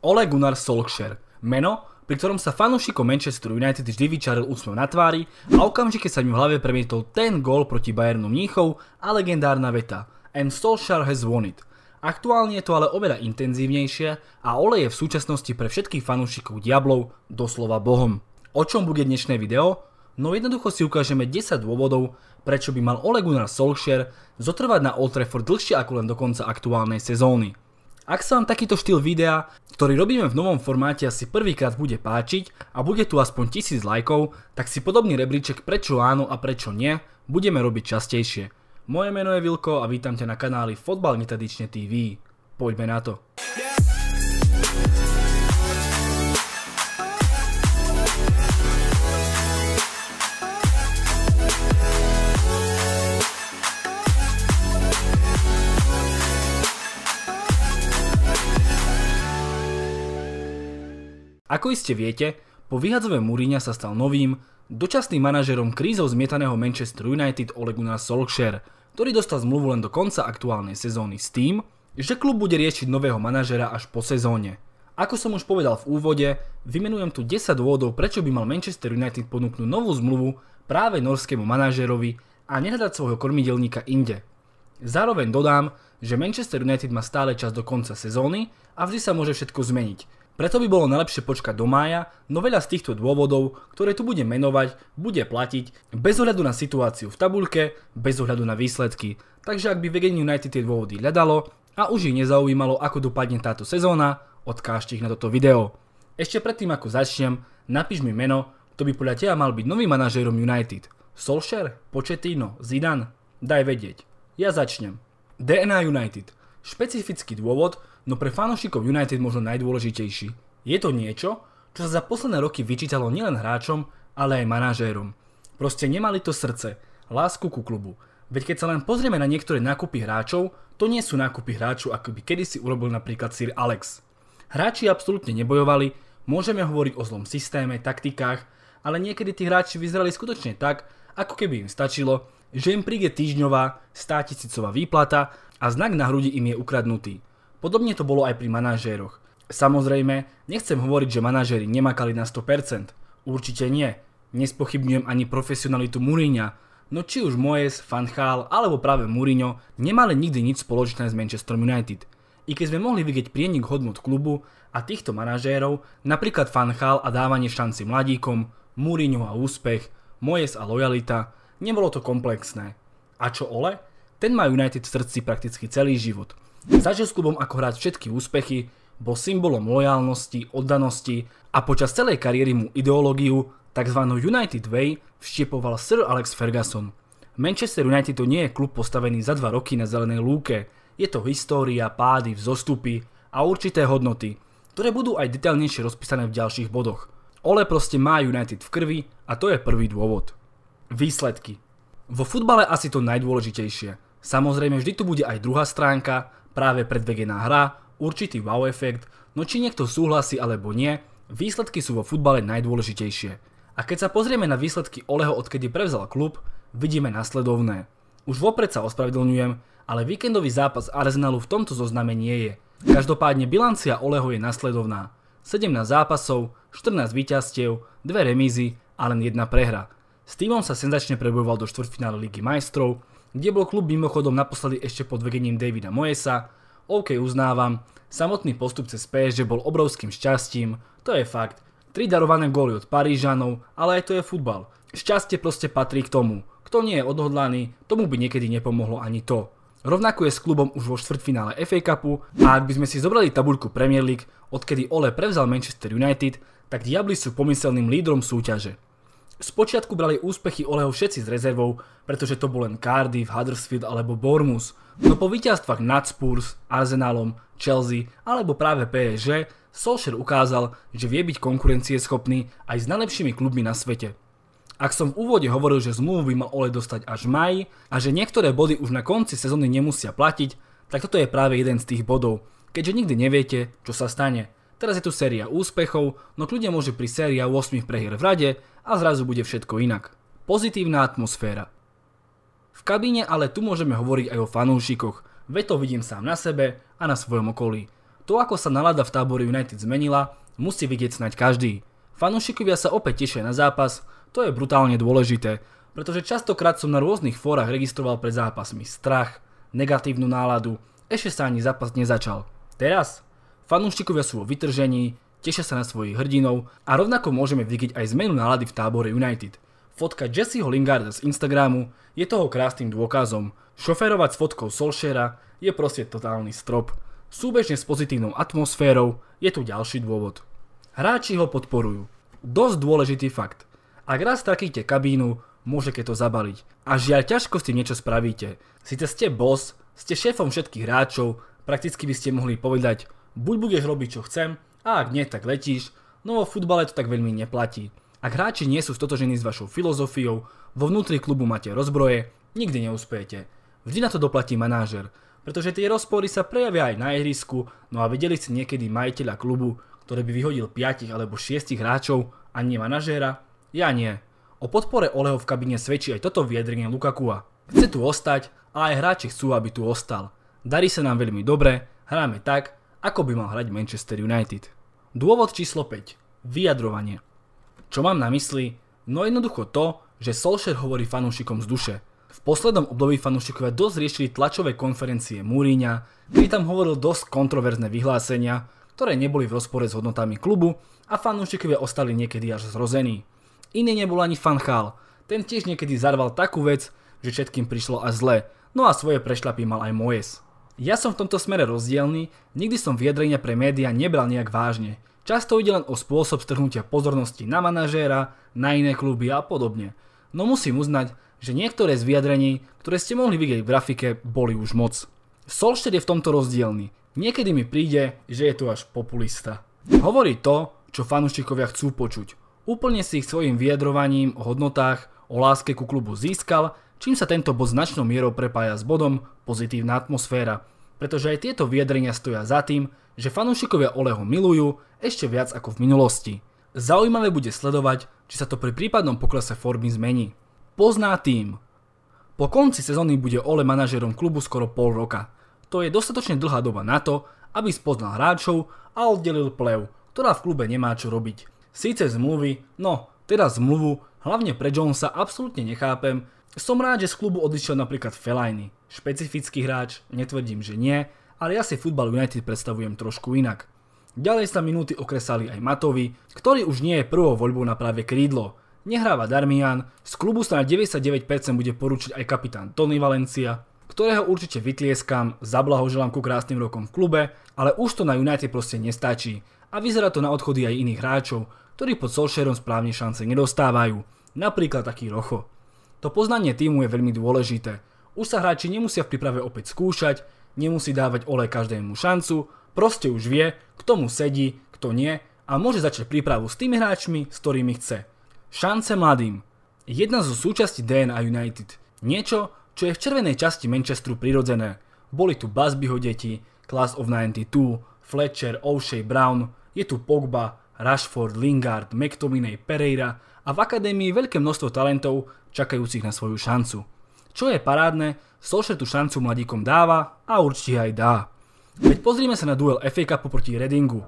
Ole Gunnar Solskjaer, meno, pri ktorom sa fanúšikom Manchester United vždy vyčaril úsmev na tvári a okamžite sa mi v hlave premietol ten gól proti Bayernu Mníchov a legendárna veta And Solskjaer has won it. Aktuálne je to ale oveľa intenzívnejšie a Ole je v súčasnosti pre všetkých fanúšikov Diablov doslova bohom. O čom bude dnešné video? No jednoducho si ukážeme 10 dôvodov, prečo by mal Ole Gunnar Solskjaer zotrvať na Old Trafford dlhšie ako len do konca aktuálnej sezóny. Ak sa vám takýto štýl videa, ktorý robíme v novom formáte asi prvýkrát bude páčiť a bude tu aspoň 1000 lajkov, tak si podobný rebríček prečo áno a prečo nie budeme robiť častejšie. Moje meno je Vilko a vítam ťa na kanáli Fotbal Netadične TV. Poďme na to. Yeah! Ako iste viete, po vyhadzove Múriňa sa stal novým, dočasným manažerom krízov zmietaného Manchester United Ole Gunnar Solskjaer, ktorý dostal zmluvu len do konca aktuálnej sezóny s tým, že klub bude riešiť nového manažera až po sezóne. Ako som už povedal v úvode, vymenujem tu 10 dôvodov, prečo by mal Manchester United ponúknuť novú zmluvu práve norskému manažerovi a nehľadať svojho kormidelníka inde. Zároveň dodám, že Manchester United má stále čas do konca sezóny a vždy sa môže všetko zmeniť, preto by bolo najlepšie počkať do mája, no veľa z týchto dôvodov, ktoré tu budem menovať, bude platiť bez ohľadu na situáciu v tabuľke, bez ohľadu na výsledky. Takže ak by Virginia United tie dôvody hľadalo a už ich nezaujímalo, ako dopadne táto sezóna, odkážte ich na toto video. Ešte predtým ako začnem, napíš mi meno, kto by podľa teba mal byť novým manažérom United. Solskjaer, Pochettino, Zidane? Daj vedieť. Ja začnem. DNA United. Špecifický dôvod, no pre fanúšikov United možno najdôležitejší. Je to niečo, čo sa za posledné roky vyčítalo nielen hráčom, ale aj manažérom. Proste nemali to srdce, lásku ku klubu. Veď keď sa len pozrieme na niektoré nákupy hráčov, to nie sú nákupy hráčov, ako by kedysi urobil napríklad Sir Alex. Hráči absolútne nebojovali, môžeme hovoriť o zlom systéme, taktikách, ale niekedy tí hráči vyzerali skutočne tak, ako keby im stačilo, že im príde týždňová, státisícová výplata a znak na hrudi im je ukradnutý. Podobne to bolo aj pri manažéroch. Samozrejme, nechcem hovoriť, že manažéri nemakali na 100%. Určite nie. Nespochybňujem ani profesionalitu Mourinha, no či už Moyes, Fanchal alebo práve Mourinho nemali nikdy nič spoločné s Manchester United. I keď sme mohli vidieť prienik hodnot klubu a týchto manažérov, napríklad Fanchal a dávanie šanci mladíkom, Mourinho a úspech, Moes a lojalita, nebolo to komplexné. A čo Ole? Ten má United v srdci prakticky celý život – Začal s klubom ako hrať všetky úspechy, bol symbolom lojalnosti, oddanosti a počas celej kariéry mu ideológiu, tzv. United Way, vštiepoval Sir Alex Ferguson. Manchester United to nie je klub postavený za dva roky na zelenej lúke. Je to história, pády, vzostupy a určité hodnoty, ktoré budú aj detailnejšie rozpísané v ďalších bodoch. Ole proste má United v krvi a to je prvý dôvod. Výsledky. Vo futbale asi to najdôležitejšie. Samozrejme vždy tu bude aj druhá stránka, Práve predvedená hra, určitý wow efekt, no či niekto súhlasí alebo nie, výsledky sú vo futbale najdôležitejšie. A keď sa pozrieme na výsledky Oleho odkedy prevzal klub, vidíme nasledovné. Už vopred sa ospravedlňujem, ale víkendový zápas Arsenalu v tomto zozname nie je. Každopádne bilancia Oleho je nasledovná. 17 zápasov, 14 výťastiev, 2 remízy a len 1 prehra. S týmom sa senzačne prebojoval do štvrtfinále Ligy majstrov, kde bol klub mimochodom naposledy ešte pod vedením Davida Moesa, OK uznávam, samotný postup cez PSG bol obrovským šťastím, to je fakt, tri darované góly od Parížanov, ale aj to je futbal. Šťastie proste patrí k tomu, kto nie je odhodlaný, tomu by niekedy nepomohlo ani to. Rovnako je s klubom už vo štvrtfinále FA Cupu a ak by sme si zobrali tabuľku Premier League, odkedy Ole prevzal Manchester United, tak Diabli sú pomyselným lídrom súťaže. Spočiatku brali úspechy Oleho všetci s rezervou, pretože to bol len Cardiff, Huddersfield alebo Bournemouth. No po víťazstvách nad Spurs, Arsenalom, Chelsea alebo práve PSG, Solskjaer ukázal, že vie byť konkurencieschopný aj s najlepšími klubmi na svete. Ak som v úvode hovoril, že zmluvu by mal Ole dostať až maj a že niektoré body už na konci sezóny nemusia platiť, tak toto je práve jeden z tých bodov, keďže nikdy neviete, čo sa stane. Teraz je tu séria úspechov, no kľudne môže pri séria 8 prehier v rade a zrazu bude všetko inak. Pozitívna atmosféra. V kabíne ale tu môžeme hovoriť aj o fanúšikoch, veď to vidím sám na sebe a na svojom okolí. To ako sa nalada v tábore United zmenila, musí vidieť snať každý. Fanúšikovia sa opäť tešia na zápas, to je brutálne dôležité, pretože častokrát som na rôznych fórach registroval pred zápasmi strach, negatívnu náladu, ešte sa ani zápas nezačal. Teraz Fanúštikovia sú vo vytržení, tešia sa na svojich hrdinov a rovnako môžeme vidieť aj zmenu nálady v tábore United. Fotka Jesseho Lingarda z Instagramu je toho krásnym dôkazom. Šoférovať s fotkou Solšera je proste totálny strop. Súbežne s pozitívnou atmosférou je tu ďalší dôvod. Hráči ho podporujú. Dosť dôležitý fakt. Ak raz trakíte kabínu, môžete to zabaliť. A žiaľ ťažko s tým niečo spravíte. Sice ste boss, ste šéfom všetkých hráčov, prakticky by ste mohli povedať Buď budeš robiť čo chcem, a ak nie, tak letíš, no vo futbale to tak veľmi neplatí. Ak hráči nie sú stotožení s vašou filozofiou, vo vnútri klubu máte rozbroje, nikdy neuspejete. Vždy na to doplatí manažer, pretože tie rozpory sa prejavia aj na ihrisku, no a vedeli ste niekedy majiteľa klubu, ktorý by vyhodil 5 alebo 6 hráčov a nie manažéra? Ja nie. O podpore Oleho v kabine svedčí aj toto vyjadrenie Lukakua. Chce tu ostať a aj hráči chcú, aby tu ostal. Darí sa nám veľmi dobre, hráme tak, ako by mal hrať Manchester United? Dôvod číslo 5. Vyjadrovanie. Čo mám na mysli? No jednoducho to, že Solskjaer hovorí fanúšikom z duše. V poslednom období fanúšikovia dosť riešili tlačové konferencie Múriňa, kde tam hovoril dosť kontroverzné vyhlásenia, ktoré neboli v rozpore s hodnotami klubu a fanúšikovia ostali niekedy až zrození. Iný nebol ani fanchál, ten tiež niekedy zarval takú vec, že všetkým prišlo až zle, no a svoje prešľapy mal aj Mojes. Ja som v tomto smere rozdielny, nikdy som vyjadrenia pre médiá nebral nejak vážne. Často ide len o spôsob strhnutia pozornosti na manažéra, na iné kluby a podobne. No musím uznať, že niektoré z vyjadrení, ktoré ste mohli vidieť v grafike, boli už moc. Solskjaer je v tomto rozdielny. Niekedy mi príde, že je tu až populista. Hovorí to, čo fanúšikovia chcú počuť. Úplne si ich svojim vyjadrovaním o hodnotách, o láske ku klubu získal čím sa tento bod značnou mierou prepája s bodom pozitívna atmosféra, pretože aj tieto vyjadrenia stoja za tým, že fanúšikovia Oleho milujú ešte viac ako v minulosti. Zaujímavé bude sledovať, či sa to pri prípadnom poklese formy zmení. Pozná tým. Po konci sezóny bude Ole manažerom klubu skoro pol roka. To je dostatočne dlhá doba na to, aby spoznal hráčov a oddelil plev, ktorá v klube nemá čo robiť. Síce zmluvy, no teda zmluvu, hlavne pre Jonesa absolútne nechápem. Som rád, že z klubu odišiel napríklad Fellaini. Špecifický hráč, netvrdím, že nie, ale ja si Football United predstavujem trošku inak. Ďalej sa minúty okresali aj Matovi, ktorý už nie je prvou voľbou na práve krídlo. Nehráva Darmian, z klubu sa na 99% bude poručiť aj kapitán Tony Valencia, ktorého určite vytlieskam, zablahoželám ku krásnym rokom v klube, ale už to na United proste nestačí. A vyzerá to na odchody aj iných hráčov, ktorí pod Solskjaerom správne šance nedostávajú, napríklad taký Rocho. To poznanie týmu je veľmi dôležité. Už sa hráči nemusia v príprave opäť skúšať, nemusí dávať olej každému šancu, proste už vie, kto mu sedí, kto nie a môže začať prípravu s tými hráčmi, s ktorými chce. Šance mladým. Jedna zo súčasti DNA United. Niečo, čo je v červenej časti Manchesteru prirodzené. Boli tu Busbyho deti, Class of 92, Fletcher, O'Shea, Brown, je tu Pogba, Rashford, Lingard, McTominay, Pereira a v akadémii veľké množstvo talentov čakajúcich na svoju šancu. Čo je parádne, Solskjaer tú šancu mladíkom dáva a určite aj dá. Veď pozrime sa na duel FA Cupu proti Redingu.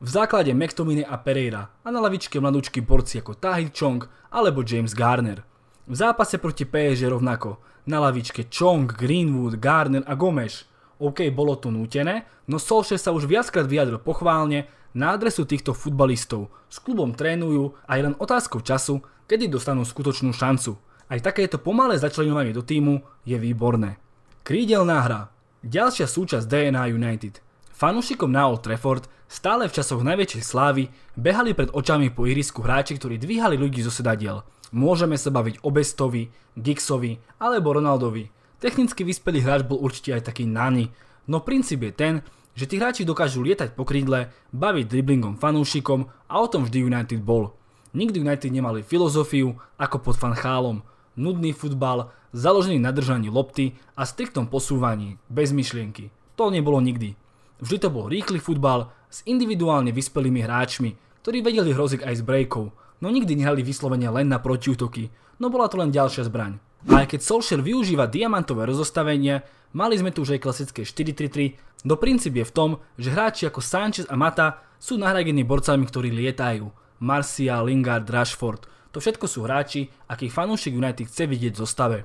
V základe McTominay a Pereira a na lavičke mladúčky borci ako Tahir Chong alebo James Garner. V zápase proti PSG rovnako. Na lavičke Chong, Greenwood, Garner a Gomes. OK, bolo to nútené, no Solskjaer sa už viackrát vyjadril pochválne, na adresu týchto futbalistov. S klubom trénujú a je len otázkou času, kedy dostanú skutočnú šancu. Aj takéto pomalé začlenovanie do týmu je výborné. Krídelná hra. Ďalšia súčasť DNA United. Fanúšikom na Old Trafford stále v časoch najväčšej slávy behali pred očami po ihrisku hráči, ktorí dvíhali ľudí zo sedadiel. Môžeme sa baviť o Bestovi, Giggsovi alebo Ronaldovi. Technicky vyspelý hráč bol určite aj taký Nani, no princíp je ten, že tí hráči dokážu lietať po krídle, baviť driblingom fanúšikom a o tom vždy United bol. Nikdy United nemali filozofiu ako pod fanchálom, nudný futbal, založený na držaní lopty a striktom posúvaní, bez myšlienky. To nebolo nikdy. Vždy to bol rýchly futbal s individuálne vyspelými hráčmi, ktorí vedeli hroziť aj z brejkov, no nikdy nehali vyslovene len na protiútoky, no bola to len ďalšia zbraň. A aj keď Solskjaer využíva diamantové rozostavenie, mali sme tu už aj klasické 4-3-3, no princíp je v tom, že hráči ako Sanchez a Mata sú nahradení borcami, ktorí lietajú. Marcia, Lingard, Rashford. To všetko sú hráči, akých fanúšik United chce vidieť v zostave.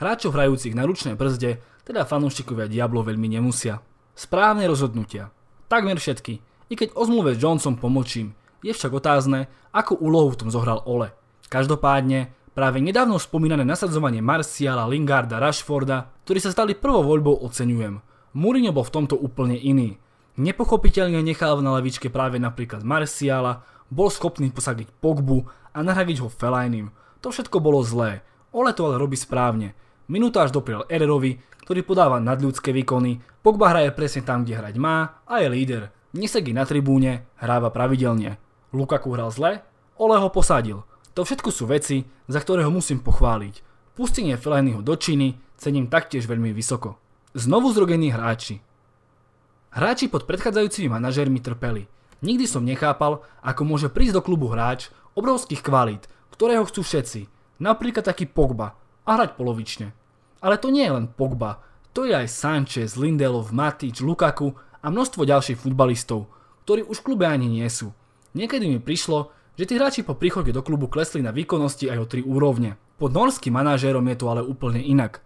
Hráčov hrajúcich na ručnej brzde, teda fanúšikovia Diablo veľmi nemusia. Správne rozhodnutia. Takmer všetky, i keď o zmluve s Johnson pomočím, je však otázne, akú úlohu v tom zohral Ole. Každopádne, Práve nedávno spomínané nasadzovanie Marciala, Lingarda, Rashforda, ktorí sa stali prvou voľbou, oceňujem. Mourinho bol v tomto úplne iný. Nepochopiteľne nechal na lavičke práve napríklad Marciala, bol schopný posadiť Pogbu a nahradiť ho Felajným. To všetko bolo zlé, Ole to ale robí správne. Minúta až dopriel Ererovi, ktorý podáva nadľudské výkony, Pogba hraje presne tam, kde hrať má a je líder. Nesedí na tribúne, hráva pravidelne. Lukaku hral zle, Ole ho posadil – to všetko sú veci, za ktoré ho musím pochváliť. Pustenie Felajnyho do Číny cením taktiež veľmi vysoko. Znovu zrogení hráči. Hráči pod predchádzajúcimi manažermi trpeli. Nikdy som nechápal, ako môže prísť do klubu hráč obrovských kvalít, ktorého chcú všetci, napríklad taký Pogba, a hrať polovične. Ale to nie je len Pogba, to je aj Sanchez, Lindelov, Matič, Lukaku a množstvo ďalších futbalistov, ktorí už v klube ani nie sú. Niekedy mi prišlo, že tí hráči po príchode do klubu klesli na výkonnosti aj o 3 úrovne. Pod norským manažérom je to ale úplne inak.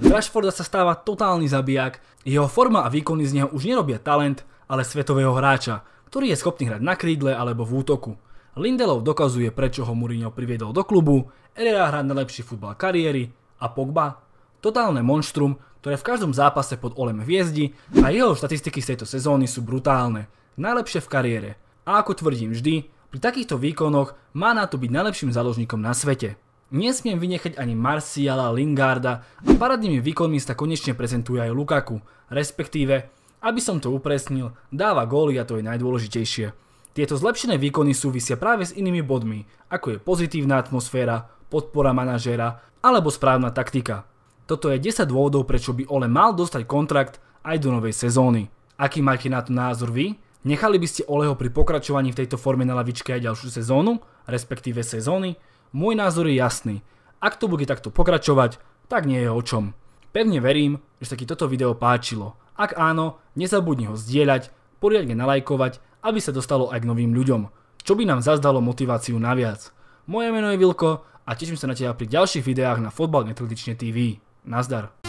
Z Rashforda sa stáva totálny zabijak, jeho forma a výkony z neho už nerobia talent, ale svetového hráča, ktorý je schopný hrať na krídle alebo v útoku. Lindelov dokazuje, prečo ho Mourinho priviedol do klubu, Herrera na najlepší futbal kariéry a Pogba totálne monštrum, ktoré v každom zápase pod olem hviezdi a jeho štatistiky z tejto sezóny sú brutálne. Najlepšie v kariére. A ako tvrdím vždy, pri takýchto výkonoch má na to byť najlepším záložníkom na svete. Nesmiem vynechať ani Marciala, Lingarda a paradnými výkonmi sa konečne prezentuje aj Lukaku, respektíve, aby som to upresnil, dáva góly a to je najdôležitejšie. Tieto zlepšené výkony súvisia práve s inými bodmi, ako je pozitívna atmosféra, podpora manažéra alebo správna taktika. Toto je 10 dôvodov, prečo by Ole mal dostať kontrakt aj do novej sezóny. Aký máte na to názor vy? Nechali by ste Oleho pri pokračovaní v tejto forme na lavičke aj ďalšiu sezónu, respektíve sezóny? Môj názor je jasný. Ak to bude takto pokračovať, tak nie je o čom. Pevne verím, že sa ti toto video páčilo. Ak áno, nezabudni ho zdieľať, poriadne nalajkovať, aby sa dostalo aj k novým ľuďom, čo by nám zazdalo motiváciu naviac. Moje meno je Vilko a teším sa na teba pri ďalších videách na Fotbal Netradične TV. Nazdar.